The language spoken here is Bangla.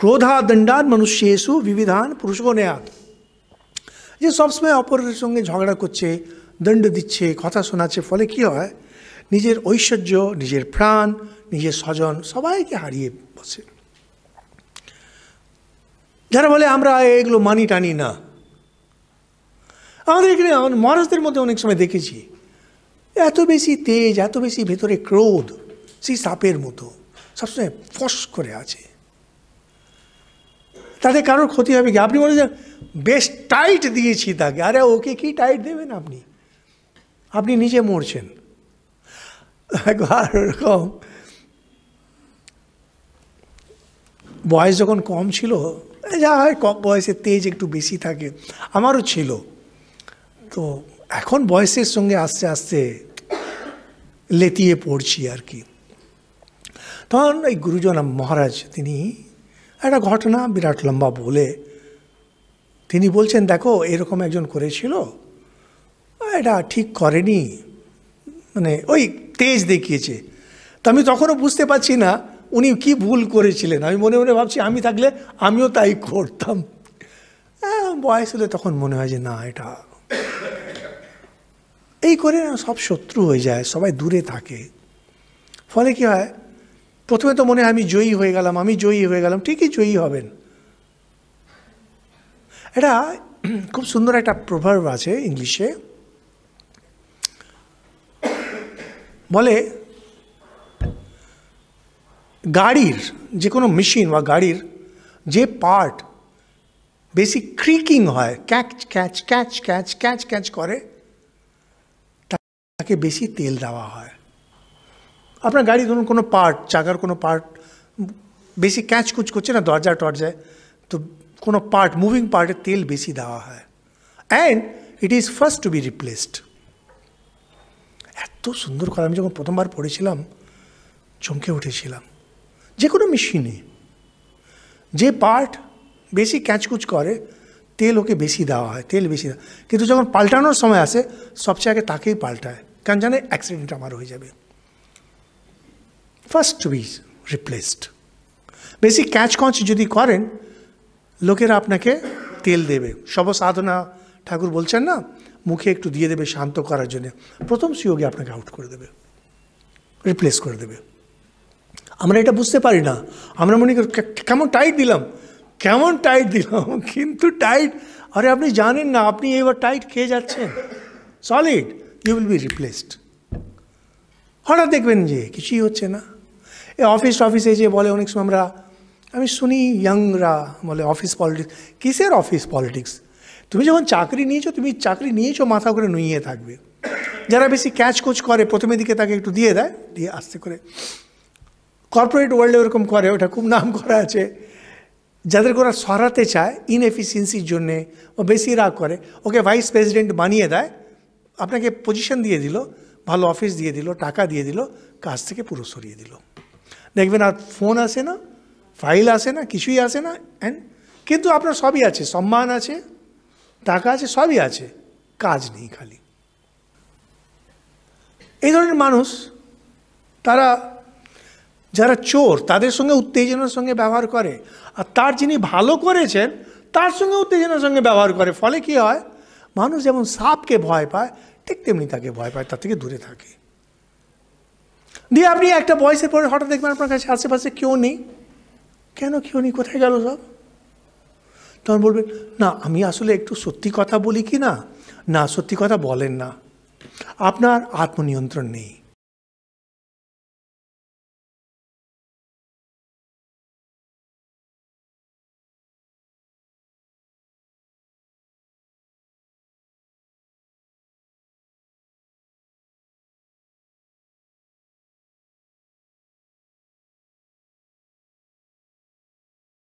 ক্রোধাদণ্ডান এসু বিবিধান পুরুষগো নেয়াত যে সবসময় অপরের সঙ্গে ঝগড়া করছে দণ্ড দিচ্ছে কথা শোনাচ্ছে ফলে কি হয় নিজের ঐশ্বর্য নিজের প্রাণ নিজের স্বজন সবাইকে হারিয়ে বসে যারা বলে আমরা এগুলো মানি টানি না আমাদের এখানে মহারাজদের মধ্যে অনেক সময় দেখেছি এত বেশি তেজ এত বেশি ভেতরে ক্রোধ সেই সাপের মতো সবসময় ফস করে আছে তাতে কারোর ক্ষতি হবে কি আপনি বলেছেন বেশ টাইট দিয়েছি তাকে আরে ওকে কি টাইট দেবেন আপনি আপনি নিজে মরছেন একবার ওরকম বয়স যখন কম ছিল যা হয় কম বয়সে তেজ একটু বেশি থাকে আমারও ছিল তো এখন বয়সের সঙ্গে আস্তে আস্তে লেতিয়ে পড়ছি আর কি তখন এই গুরুজন মহারাজ তিনি একটা ঘটনা বিরাট লম্বা বলে তিনি বলছেন দেখো এরকম একজন করেছিল এটা ঠিক করেনি মানে ওই তেজ দেখিয়েছে তো আমি তখনও বুঝতে পারছি না উনি কি ভুল করেছিলেন আমি মনে মনে ভাবছি আমি থাকলে আমিও তাই করতাম হ্যাঁ, বয়স হলে তখন মনে হয় যে না এটা এই করে সব শত্রু হয়ে যায় সবাই দূরে থাকে ফলে কি হয় প্রথমে তো মনে হয় আমি জয়ী হয়ে গেলাম আমি জয়ী হয়ে গেলাম ঠিকই জয়ী হবেন এটা খুব সুন্দর একটা প্রভাব আছে ইংলিশে বলে গাড়ির যে কোনো মেশিন বা গাড়ির যে পার্ট বেশি ক্রিকিং হয় catch catch catch catch catch catch করে তাকে বেশি তেল দেওয়া হয় আপনার গাড়ি ধরুন কোনো পার্ট চাকার কোনো পার্ট বেশি ক্যাঁচকুচ করছে না দরজা টরজায় তো কোনো পার্ট মুভিং পার্টে তেল বেশি দেওয়া হয় and it is first to be replaced এত সুন্দর কথা আমি যখন প্রথমবার পড়েছিলাম চমকে উঠেছিলাম যে কোনো মেশিনে যে পার্ট বেশি ক্যাঁচকুচ করে তেল ওকে বেশি দেওয়া হয় তেল বেশি দেওয়া কিন্তু যখন পাল্টানোর সময় আসে সবচেয়ে আগে তাকেই পাল্টায় কারণ জানে অ্যাক্সিডেন্ট আমার হয়ে যাবে ফার্স্ট উইজ রিপ্লেসড বেশি ক্যাচকচ যদি করেন লোকেরা আপনাকে তেল দেবে সব সাধনা ঠাকুর বলছেন না মুখে একটু দিয়ে দেবে শান্ত করার জন্য প্রথম সুযোগে আপনাকে আউট করে দেবে রিপ্লেস করে দেবে আমরা এটা বুঝতে পারি না আমরা মনে করি কেমন টাইট দিলাম কেমন টাইট দিলাম কিন্তু টাইট আরে আপনি জানেন না আপনি এবার টাইট খেয়ে যাচ্ছেন solid you will be replaced হঠাৎ দেখবেন যে কিছুই হচ্ছে না অফিস টফিসে যে বলে অনেক সময় আমরা আমি শুনি ইয়াংরা বলে অফিস পলিটিক্স কিসের অফিস পলিটিক্স তুমি যখন চাকরি নিয়েছো তুমি চাকরি নিয়েছো মাথা করে নুইয়ে থাকবে যারা বেশি ক্যাচ কোচ করে প্রথমে দিকে তাকে একটু দিয়ে দেয় দিয়ে আস্তে করে কর্পোরেট ওয়ার্ল্ডে ওরকম করে ওটা খুব নাম করা আছে যাদের ওরা সরাতে চায় ইনএফিসিয়েন্সির জন্যে ও বেশি রাগ করে ওকে ভাইস প্রেসিডেন্ট বানিয়ে দেয় আপনাকে পজিশন দিয়ে দিল ভালো অফিস দিয়ে দিল টাকা দিয়ে দিল কাজ থেকে পুরো সরিয়ে দিল দেখবেন আর ফোন আসে না ফাইল আসে না কিছুই আসে না অ্যান্ড কিন্তু আপনার সবই আছে সম্মান আছে টাকা আছে সবই আছে কাজ নেই খালি এই ধরনের মানুষ তারা যারা চোর তাদের সঙ্গে উত্তেজনার সঙ্গে ব্যবহার করে আর তার যিনি ভালো করেছেন তার সঙ্গে উত্তেজনার সঙ্গে ব্যবহার করে ফলে কি হয় মানুষ যেমন সাপকে ভয় পায় ঠিক তেমনি তাকে ভয় পায় তার থেকে দূরে থাকে দিয়ে আপনি একটা বয়সের পরে হঠাৎ দেখবেন আপনার কাছে আশেপাশে কেউ নেই কেন কেউ নেই কোথায় গেল সব তখন বলবেন না আমি আসলে একটু সত্যি কথা বলি কি না না সত্যি কথা বলেন না আপনার আত্মনিয়ন্ত্রণ নেই